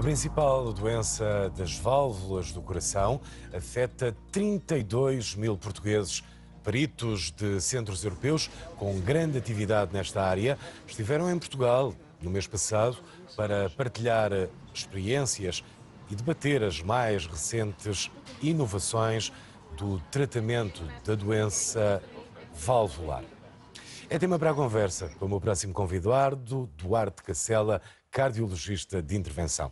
A principal doença das válvulas do coração afeta 32 mil portugueses. Peritos de centros europeus com grande atividade nesta área estiveram em Portugal no mês passado para partilhar experiências e debater as mais recentes inovações do tratamento da doença valvular. É tema para a conversa com o meu próximo convidado, Duarte Cacela, cardiologista de intervenção.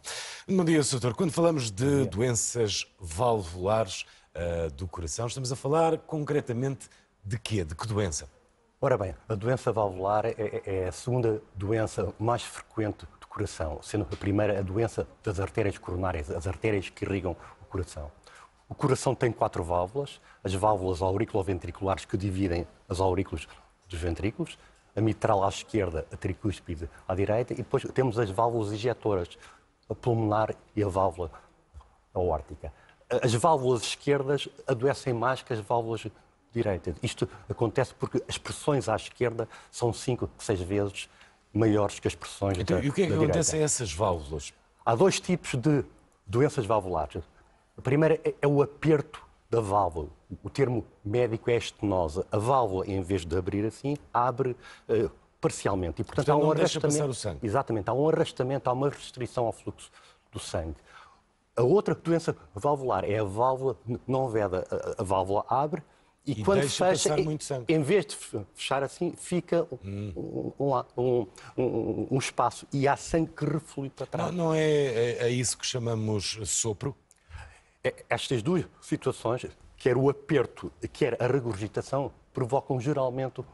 Bom dia, doutor. Quando falamos de doenças valvulares uh, do coração, estamos a falar concretamente de quê? De que doença? Ora bem, a doença valvular é, é, é a segunda doença mais frequente do coração, sendo a primeira a doença das artérias coronárias, as artérias que irrigam o coração. O coração tem quatro válvulas, as válvulas auriculoventriculares que dividem as aurículas dos ventrículos, a mitral à esquerda, a tricúspide à direita, e depois temos as válvulas injetoras, a pulmonar e a válvula aórtica. As válvulas esquerdas adoecem mais que as válvulas direitas. Isto acontece porque as pressões à esquerda são 5, 6 vezes maiores que as pressões então, da E o que é que acontece direita. a essas válvulas? Há dois tipos de doenças valvulares. A primeira é, é o aperto da válvula o termo médico é estenosa. A válvula, em vez de abrir assim, abre uh, parcialmente. E, portanto, portanto há um arrastamento. Exatamente, há um arrastamento, há uma restrição ao fluxo do sangue. A outra doença valvular é a válvula não veda. A, válvula abre e, e quando fecha, em vez de fechar assim, fica hum. um, um, um, um, espaço e há sangue que reflui para trás. Não, não é, é, é isso que chamamos sopro? É, estas duas situações quer o aperto, quer a regurgitação, provocam geralmente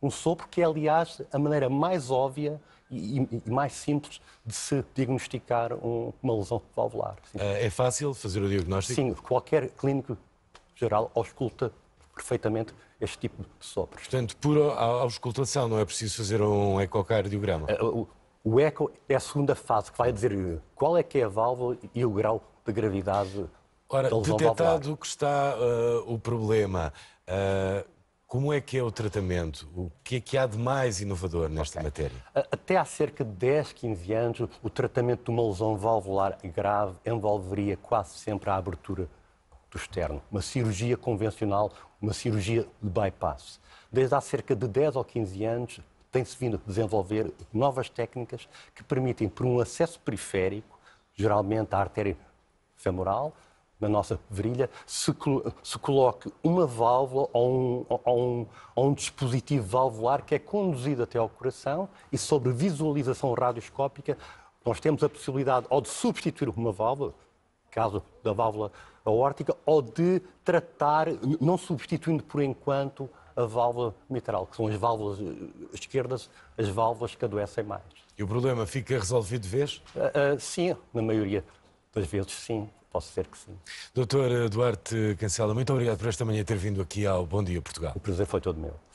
um sopro, que é, aliás, a maneira mais óbvia e, e mais simples de se diagnosticar um, uma lesão valvular. Sim. Ah, é fácil fazer o diagnóstico? Sim, qualquer clínico geral ausculta perfeitamente este tipo de sopros. Portanto, por auscultação, não é preciso fazer um ecocardiograma? Ah, o, o eco é a segunda fase, que vai dizer qual é que é a válvula e o grau de gravidade Ora, detetado detectado que está uh, o problema, uh, como é que é o tratamento? O que é que há de mais inovador nesta okay. matéria? Até há cerca de 10, 15 anos, o tratamento de uma lesão valvular grave envolveria quase sempre a abertura do externo, uma cirurgia convencional, uma cirurgia de bypass. Desde há cerca de 10 ou 15 anos, tem-se vindo a desenvolver novas técnicas que permitem, por um acesso periférico, geralmente à artéria femoral, na nossa virilha, se, se coloque uma válvula ou um, ou, um, ou um, dispositivo valvular que é conduzido até ao coração e sobre visualização radioscópica nós temos a possibilidade ou de substituir uma válvula, caso da válvula aórtica, ou de tratar, não substituindo por enquanto a válvula mitral, que são as válvulas eh, esquerdas, as válvulas que adoecem mais. E o problema fica resolvido de vez? Uh, uh, sim, na maioria às vezes, sim, posso dizer que sim. Doutor Duarte Cancela, muito obrigado por esta manhã ter vindo aqui ao Bom Dia Portugal. O prazer foi todo meu.